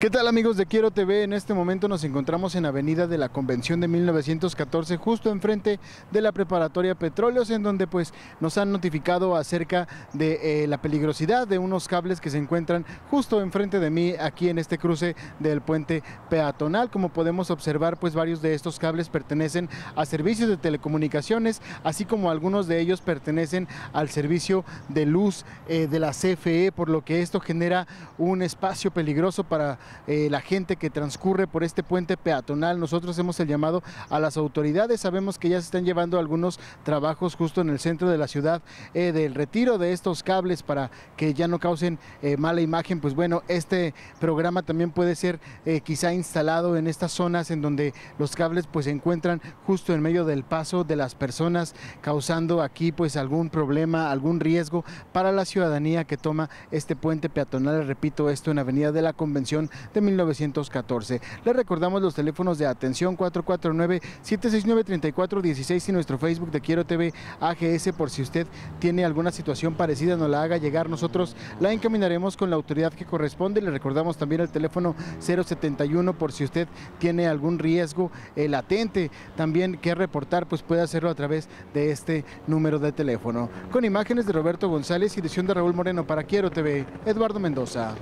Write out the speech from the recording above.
¿Qué tal amigos de Quiero TV? En este momento nos encontramos en Avenida de la Convención de 1914, justo enfrente de la preparatoria Petróleos, en donde pues nos han notificado acerca de eh, la peligrosidad de unos cables que se encuentran justo enfrente de mí, aquí en este cruce del puente peatonal. Como podemos observar, pues varios de estos cables pertenecen a servicios de telecomunicaciones, así como algunos de ellos pertenecen al servicio de luz eh, de la CFE, por lo que esto genera un espacio peligroso para eh, la gente que transcurre por este puente peatonal. Nosotros hemos el llamado a las autoridades. Sabemos que ya se están llevando algunos trabajos justo en el centro de la ciudad eh, del retiro de estos cables para que ya no causen eh, mala imagen. Pues bueno, este programa también puede ser quizá instalado en estas zonas en donde los cables pues se encuentran justo en medio del paso de las personas, causando aquí pues algún problema, algún riesgo para la ciudadanía que toma este puente peatonal. Repito esto en Avenida de la Convención de 1914. Le recordamos los teléfonos de atención 449-769-3416 y nuestro Facebook de Quiero TV AGS por si usted tiene alguna situación parecida, nos la haga llegar. Nosotros la encaminaremos con la autoridad que corresponde. Le recordamos también el teléfono 071 por si usted tiene algún riesgo latente también que reportar, pues puede hacerlo a través de este número de teléfono. Con imágenes de Roberto González y edición de Raúl Moreno para Quiero TV, Eduardo Mendoza.